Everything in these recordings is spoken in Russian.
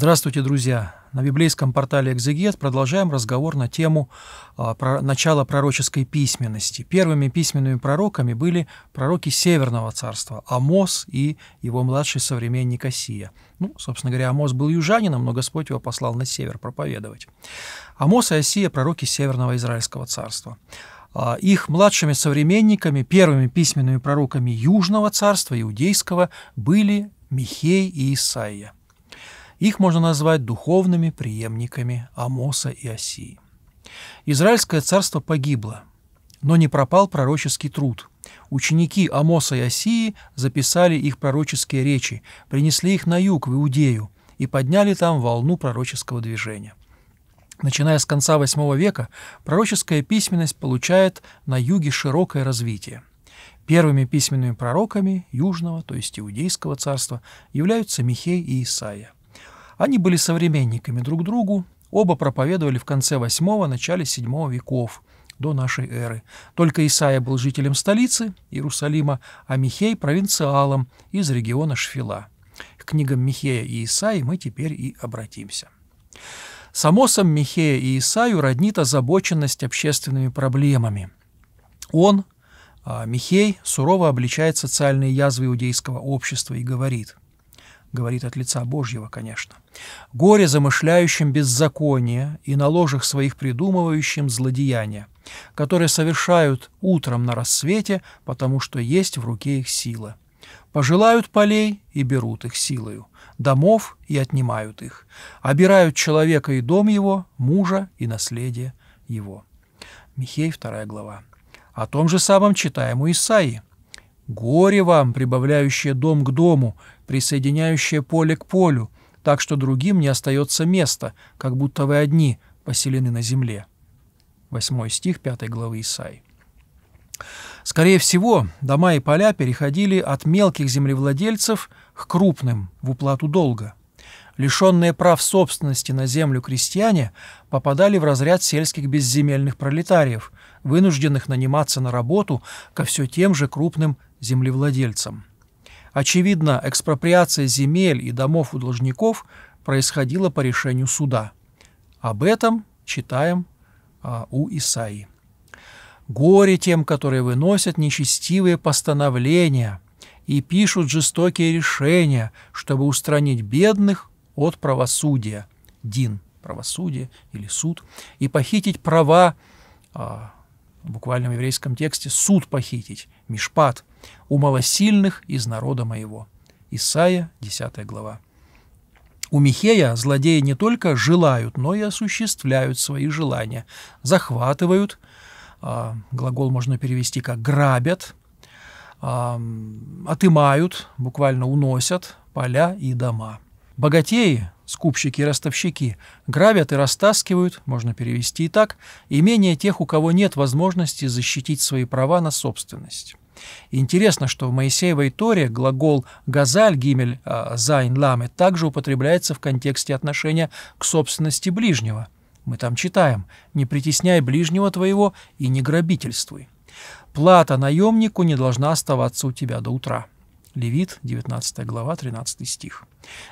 Здравствуйте, друзья! На библейском портале «Экзегет» продолжаем разговор на тему а, про, начала пророческой письменности. Первыми письменными пророками были пророки Северного царства – Амос и его младший современник Осия. Ну, собственно говоря, Амос был южанином, но Господь его послал на север проповедовать. Амос и Осия – пророки Северного Израильского царства. А, их младшими современниками, первыми письменными пророками Южного царства, Иудейского, были Михей и Исаия. Их можно назвать духовными преемниками Амоса и Осии. Израильское царство погибло, но не пропал пророческий труд. Ученики Амоса и Осии записали их пророческие речи, принесли их на юг, в Иудею, и подняли там волну пророческого движения. Начиная с конца VIII века, пророческая письменность получает на юге широкое развитие. Первыми письменными пророками Южного, то есть Иудейского царства, являются Михей и Исаия. Они были современниками друг другу, оба проповедовали в конце VIII – начале VII веков до нашей эры. Только Исаия был жителем столицы Иерусалима, а Михей – провинциалом из региона Шфила. К книгам Михея и Исаи мы теперь и обратимся. Самосом Михея и Исаю роднит озабоченность общественными проблемами. Он, а, Михей, сурово обличает социальные язвы иудейского общества и говорит – говорит от лица Божьего, конечно. «Горе замышляющим беззаконие и на ложах своих придумывающим злодеяния, которые совершают утром на рассвете, потому что есть в руке их сила. Пожелают полей и берут их силою, домов и отнимают их, обирают человека и дом его, мужа и наследие его». Михей, 2 глава. О том же самом читаем у Исаии. «Горе вам, прибавляющее дом к дому, присоединяющее поле к полю, так что другим не остается места, как будто вы одни поселены на земле». 8 стих 5 главы Исаи. Скорее всего, дома и поля переходили от мелких землевладельцев к крупным в уплату долга. Лишенные прав собственности на землю крестьяне попадали в разряд сельских безземельных пролетариев, вынужденных наниматься на работу ко все тем же крупным землевладельцам. Очевидно, экспроприация земель и домов у должников происходила по решению суда. Об этом читаем а, у Исаии. «Горе тем, которые выносят нечестивые постановления и пишут жестокие решения, чтобы устранить бедных от правосудия». Дин – правосудие или суд. «И похитить права а, в буквальном еврейском тексте, суд похитить, мишпат, у малосильных из народа моего. Исайя, 10 глава. У Михея злодеи не только желают, но и осуществляют свои желания, захватывают, а, глагол можно перевести как грабят, а, отымают, буквально уносят поля и дома. Богатеи скупщики и ростовщики, грабят и растаскивают, можно перевести и так, имение тех, у кого нет возможности защитить свои права на собственность. Интересно, что в Моисеевой Торе глагол «газаль гимель а зайн ламы» также употребляется в контексте отношения к собственности ближнего. Мы там читаем «не притесняй ближнего твоего и не грабительствуй». «Плата наемнику не должна оставаться у тебя до утра». Левит, 19 глава, 13 стих.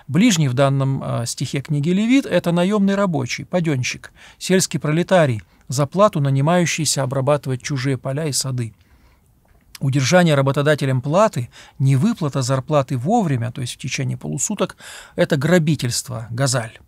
Ближний в данном э, стихе книги Левит – это наемный рабочий, паденщик, сельский пролетарий, за плату нанимающийся обрабатывать чужие поля и сады. Удержание работодателем платы, невыплата зарплаты вовремя, то есть в течение полусуток, это грабительство, газаль.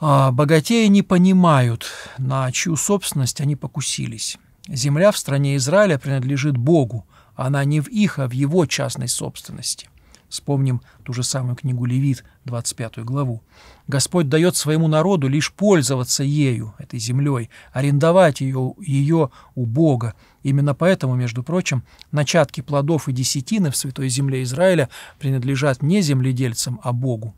А богатеи не понимают, на чью собственность они покусились. Земля в стране Израиля принадлежит Богу, она не в их, а в его частной собственности. Вспомним ту же самую книгу Левит, 25 главу. Господь дает своему народу лишь пользоваться ею, этой землей, арендовать ее, ее у Бога. Именно поэтому, между прочим, начатки плодов и десятины в святой земле Израиля принадлежат не земледельцам, а Богу.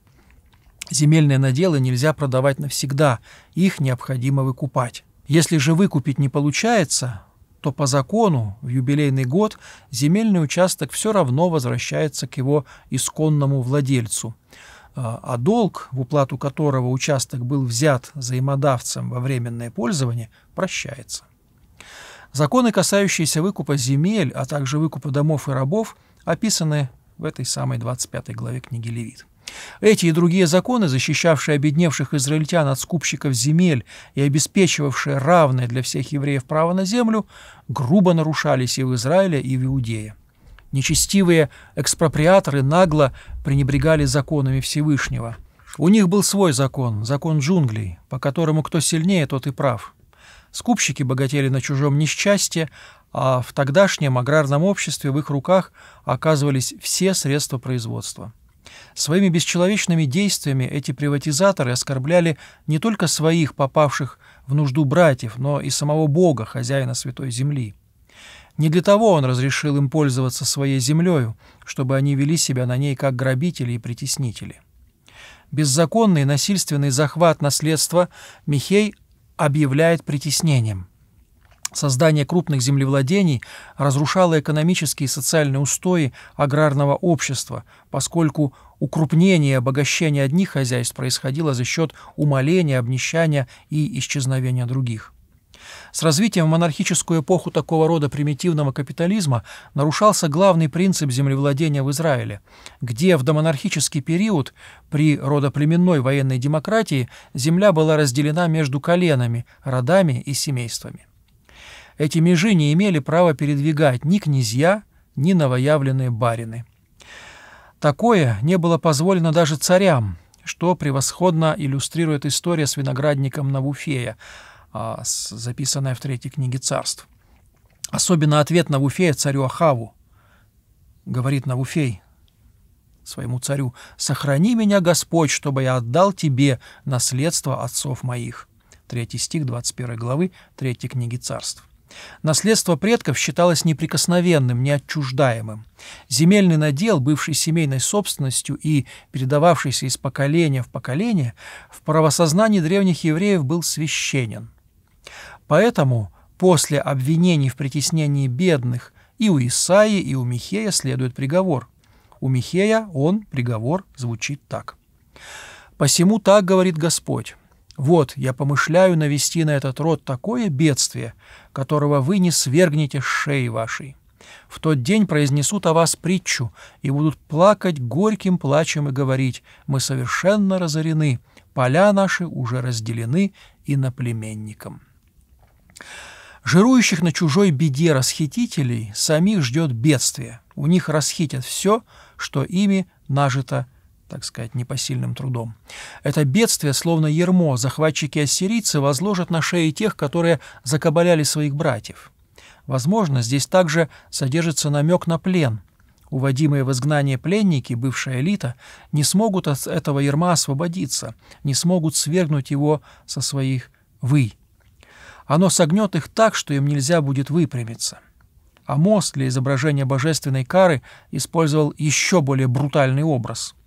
Земельные наделы нельзя продавать навсегда, их необходимо выкупать. Если же выкупить не получается, то по закону в юбилейный год земельный участок все равно возвращается к его исконному владельцу. А, а долг, в уплату которого участок был взят взаимодавцем во временное пользование, прощается. Законы, касающиеся выкупа земель, а также выкупа домов и рабов, описаны в этой самой 25 главе книги Левит. Эти и другие законы, защищавшие обедневших израильтян от скупщиков земель и обеспечивавшие равное для всех евреев право на землю, грубо нарушались и в Израиле, и в Иудее. Нечестивые экспроприаторы нагло пренебрегали законами Всевышнего. У них был свой закон, закон джунглей, по которому кто сильнее, тот и прав. Скупщики богатели на чужом несчастье, а в тогдашнем аграрном обществе в их руках оказывались все средства производства. Своими бесчеловечными действиями эти приватизаторы оскорбляли не только своих попавших в нужду братьев, но и самого Бога, хозяина Святой Земли. Не для того он разрешил им пользоваться своей землею, чтобы они вели себя на ней как грабители и притеснители. Беззаконный насильственный захват наследства Михей объявляет притеснением – Создание крупных землевладений разрушало экономические и социальные устои аграрного общества, поскольку укрупнение и обогащение одних хозяйств происходило за счет умаления, обнищания и исчезновения других. С развитием в монархическую эпоху такого рода примитивного капитализма нарушался главный принцип землевладения в Израиле, где в домонархический период при родоплеменной военной демократии земля была разделена между коленами, родами и семействами эти межи не имели права передвигать ни князья, ни новоявленные барины. Такое не было позволено даже царям, что превосходно иллюстрирует история с виноградником Навуфея, а, записанная в Третьей книге царств. Особенно ответ Навуфея царю Ахаву. Говорит Навуфей своему царю, «Сохрани меня, Господь, чтобы я отдал тебе наследство отцов моих». Третий стих 21 главы Третьей книги царств. Наследство предков считалось неприкосновенным, неотчуждаемым. Земельный надел, бывший семейной собственностью и передававшийся из поколения в поколение, в правосознании древних евреев был священен. Поэтому после обвинений в притеснении бедных и у Исаи, и у Михея следует приговор. У Михея он, приговор, звучит так. «Посему так говорит Господь». Вот, я помышляю навести на этот род такое бедствие, которого вы не свергнете с шеи вашей. В тот день произнесут о вас притчу и будут плакать горьким плачем и говорить, мы совершенно разорены, поля наши уже разделены и наплеменникам. Жирующих на чужой беде расхитителей самих ждет бедствие. У них расхитят все, что ими нажито так сказать, непосильным трудом. Это бедствие, словно ермо, захватчики-ассирийцы возложат на шеи тех, которые закабаляли своих братьев. Возможно, здесь также содержится намек на плен. Уводимые в изгнание пленники, бывшая элита, не смогут от этого ерма освободиться, не смогут свергнуть его со своих «вы». Оно согнет их так, что им нельзя будет выпрямиться. А Амос для изображения божественной кары использовал еще более брутальный образ –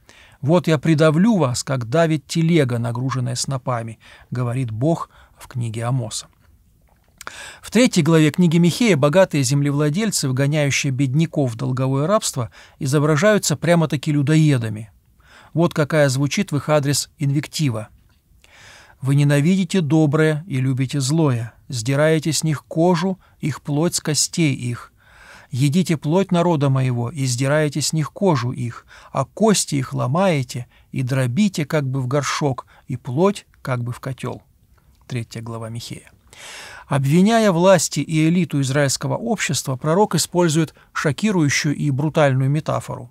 вот я придавлю вас, как давит телега, нагруженная снопами, говорит Бог в книге Амоса. В третьей главе книги Михея богатые землевладельцы, вгоняющие бедняков в долговое рабство, изображаются прямо-таки людоедами. Вот какая звучит в их адрес инвектива. «Вы ненавидите доброе и любите злое, сдираете с них кожу, их плоть с костей их, едите плоть народа моего и сдираете с них кожу их, а кости их ломаете и дробите как бы в горшок, и плоть как бы в котел». Третья глава Михея. Обвиняя власти и элиту израильского общества, пророк использует шокирующую и брутальную метафору.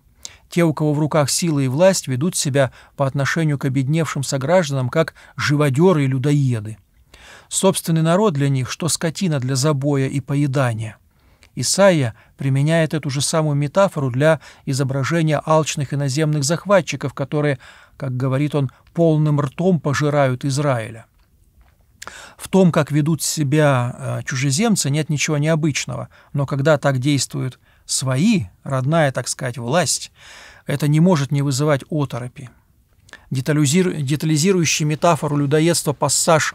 Те, у кого в руках силы и власть, ведут себя по отношению к обедневшим согражданам как живодеры и людоеды. Собственный народ для них, что скотина для забоя и поедания – Исаия применяет эту же самую метафору для изображения алчных иноземных захватчиков, которые, как говорит он, полным ртом пожирают Израиля. В том, как ведут себя э, чужеземцы, нет ничего необычного, но когда так действуют свои, родная, так сказать, власть, это не может не вызывать оторопи. Детализирующий метафору людоедства пассаж,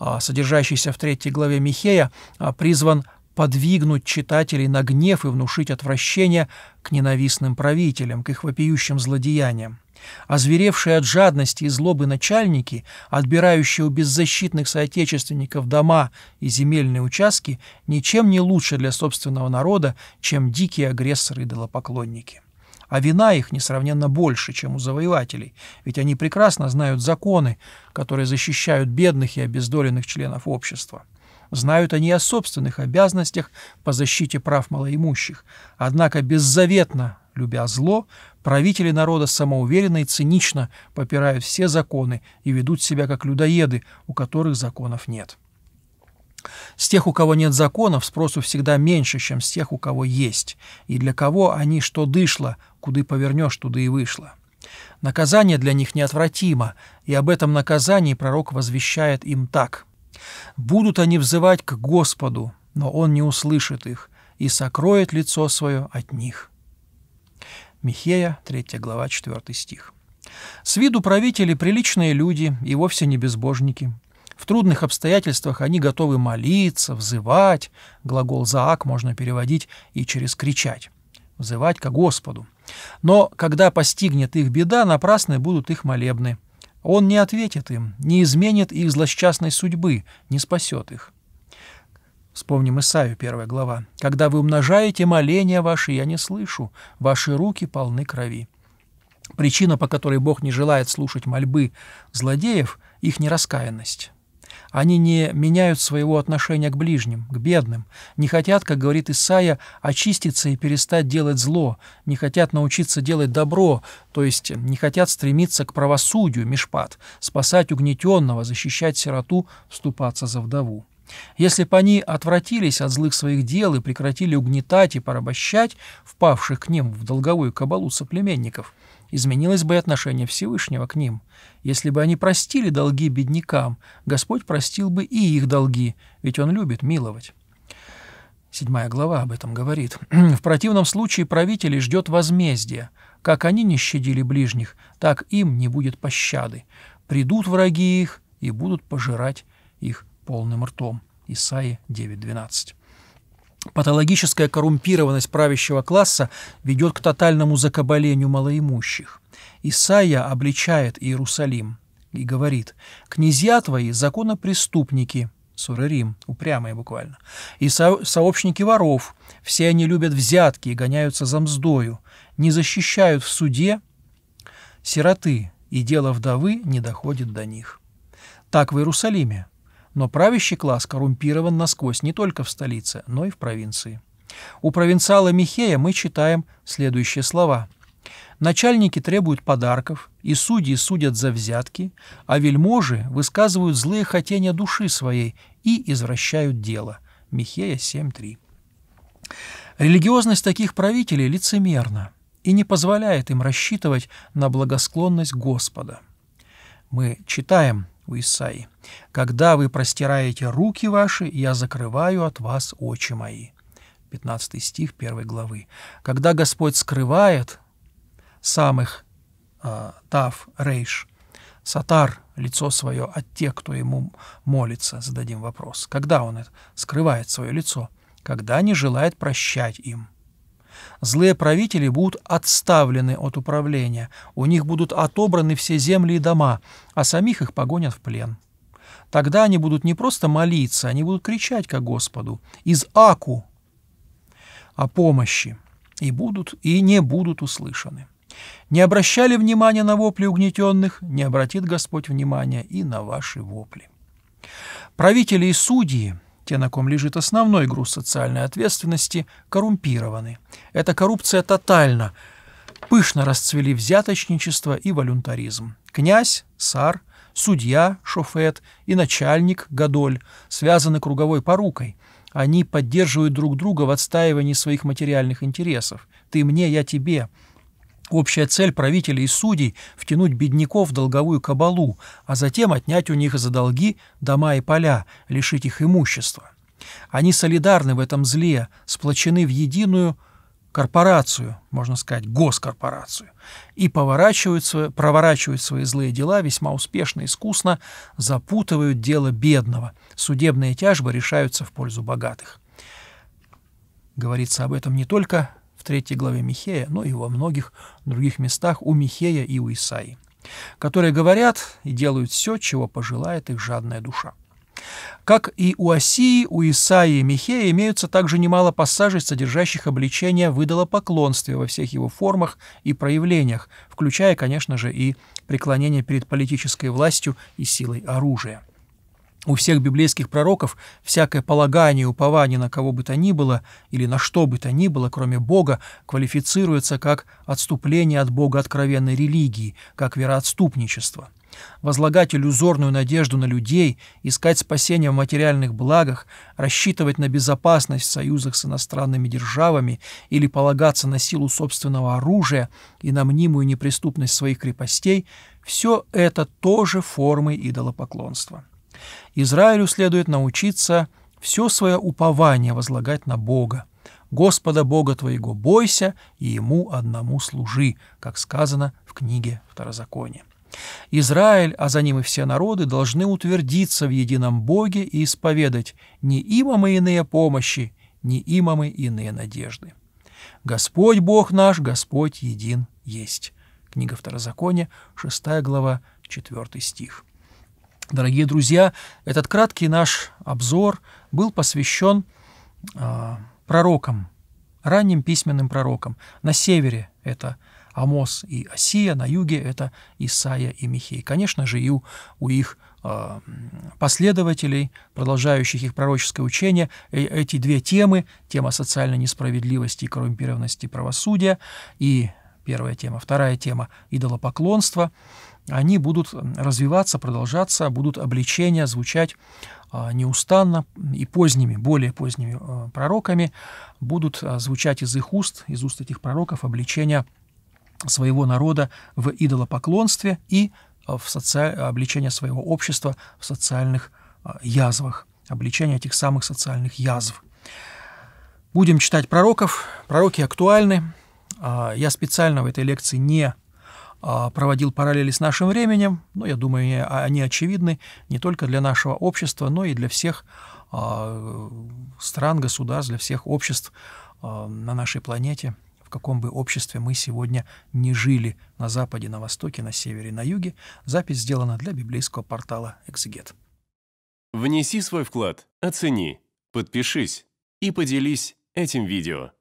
э, содержащийся в третьей главе Михея, э, призван подвигнуть читателей на гнев и внушить отвращение к ненавистным правителям, к их вопиющим злодеяниям. Озверевшие от жадности и злобы начальники, отбирающие у беззащитных соотечественников дома и земельные участки, ничем не лучше для собственного народа, чем дикие агрессоры и долопоклонники. А вина их несравненно больше, чем у завоевателей, ведь они прекрасно знают законы, которые защищают бедных и обездоленных членов общества. Знают они о собственных обязанностях по защите прав малоимущих. Однако беззаветно, любя зло, правители народа самоуверенно и цинично попирают все законы и ведут себя как людоеды, у которых законов нет. С тех, у кого нет законов, спросу всегда меньше, чем с тех, у кого есть, и для кого они что дышло, куды повернешь, туда и вышло. Наказание для них неотвратимо, и об этом наказании пророк возвещает им так. Будут они взывать к Господу, но Он не услышит их и сокроет лицо свое от них». Михея, 3 глава, 4 стих. С виду правители приличные люди и вовсе не безбожники. В трудных обстоятельствах они готовы молиться, взывать. Глагол «заак» можно переводить и через «кричать». Взывать к Господу. Но когда постигнет их беда, напрасны будут их молебны. Он не ответит им, не изменит их злосчастной судьбы, не спасет их. Вспомним Исаию, первая глава. «Когда вы умножаете моления ваши, я не слышу, ваши руки полны крови». Причина, по которой Бог не желает слушать мольбы злодеев, — их нераскаянность. Они не меняют своего отношения к ближним, к бедным, не хотят, как говорит Исаия, очиститься и перестать делать зло, не хотят научиться делать добро, то есть не хотят стремиться к правосудию, мишпат, спасать угнетенного, защищать сироту, вступаться за вдову. Если бы они отвратились от злых своих дел и прекратили угнетать и порабощать впавших к ним в долговую кабалу соплеменников – изменилось бы и отношение Всевышнего к ним. Если бы они простили долги беднякам, Господь простил бы и их долги, ведь Он любит миловать. Седьмая глава об этом говорит. «В противном случае правителей ждет возмездие. Как они не щадили ближних, так им не будет пощады. Придут враги их и будут пожирать их полным ртом». Исаия 9.12. Патологическая коррумпированность правящего класса ведет к тотальному закабалению малоимущих. Исаия обличает Иерусалим и говорит «Князья твои – законопреступники». Сурерим, упрямые буквально. И со сообщники воров, все они любят взятки и гоняются за мздою, не защищают в суде сироты, и дело вдовы не доходит до них. Так в Иерусалиме но правящий класс коррумпирован насквозь не только в столице, но и в провинции. У провинциала Михея мы читаем следующие слова. Начальники требуют подарков, и судьи судят за взятки, а вельможи высказывают злые хотения души своей и извращают дело. Михея 7.3. Религиозность таких правителей лицемерна и не позволяет им рассчитывать на благосклонность Господа. Мы читаем у Исаи. «Когда вы простираете руки ваши, я закрываю от вас очи мои». 15 стих 1 главы. «Когда Господь скрывает самых э, Тав, Рейш, Сатар, лицо свое от тех, кто ему молится, зададим вопрос. Когда он скрывает свое лицо? Когда не желает прощать им злые правители будут отставлены от управления, у них будут отобраны все земли и дома, а самих их погонят в плен. Тогда они будут не просто молиться, они будут кричать ко Господу из Аку о помощи, и будут, и не будут услышаны. Не обращали внимания на вопли угнетенных, не обратит Господь внимания и на ваши вопли. Правители и судьи те, на ком лежит основной груз социальной ответственности, коррумпированы. Эта коррупция тотальна. Пышно расцвели взяточничество и волюнтаризм. Князь, сар, судья, шофет и начальник, гадоль, связаны круговой порукой. Они поддерживают друг друга в отстаивании своих материальных интересов. «Ты мне, я тебе». Общая цель правителей и судей – втянуть бедняков в долговую кабалу, а затем отнять у них за долги дома и поля, лишить их имущества. Они солидарны в этом зле, сплочены в единую корпорацию, можно сказать, госкорпорацию, и поворачиваются, проворачивают свои злые дела весьма успешно и искусно, запутывают дело бедного, судебные тяжбы решаются в пользу богатых. Говорится об этом не только третьей главе Михея, но ну и во многих других местах у Михея и у Исаи, которые говорят и делают все, чего пожелает их жадная душа. Как и у Осии, у Исаии и Михея имеются также немало пассажей, содержащих обличение выдалопоклонствия во всех его формах и проявлениях, включая, конечно же, и преклонение перед политической властью и силой оружия. У всех библейских пророков всякое полагание и упование на кого бы то ни было или на что бы то ни было, кроме Бога, квалифицируется как отступление от Бога откровенной религии, как вероотступничество. Возлагать иллюзорную надежду на людей, искать спасение в материальных благах, рассчитывать на безопасность в союзах с иностранными державами или полагаться на силу собственного оружия и на мнимую неприступность своих крепостей – все это тоже формы идолопоклонства. Израилю следует научиться все свое упование возлагать на Бога. «Господа Бога твоего бойся, и Ему одному служи», как сказано в книге Второзакония. Израиль, а за ним и все народы, должны утвердиться в едином Боге и исповедать «не има мы иные помощи, не има мы иные надежды». «Господь Бог наш, Господь един есть». Книга Второзакония, 6 глава, 4 стих. Дорогие друзья, этот краткий наш обзор был посвящен э, пророкам, ранним письменным пророкам. На севере это Амос и Осия, на юге это Исаия и Михей. Конечно же, и у, их э, последователей, продолжающих их пророческое учение, э, эти две темы, тема социальной несправедливости и коррумпированности правосудия, и первая тема, вторая тема – идолопоклонство – они будут развиваться, продолжаться, будут обличения звучать а, неустанно и поздними, более поздними а, пророками, будут а, звучать из их уст, из уст этих пророков обличения своего народа в идолопоклонстве и в соци... обличение своего общества в социальных язвах, обличение этих самых социальных язв. Будем читать пророков, пророки актуальны. Я специально в этой лекции не а, проводил параллели с нашим временем, но ну, я думаю, а, они очевидны не только для нашего общества, но и для всех а, стран, государств, для всех обществ на нашей планете, в каком бы обществе мы сегодня не жили, на Западе, на Востоке, на Севере, на Юге. Запись сделана для библейского портала «Эксегет». Внеси свой вклад, оцени, подпишись и поделись этим видео.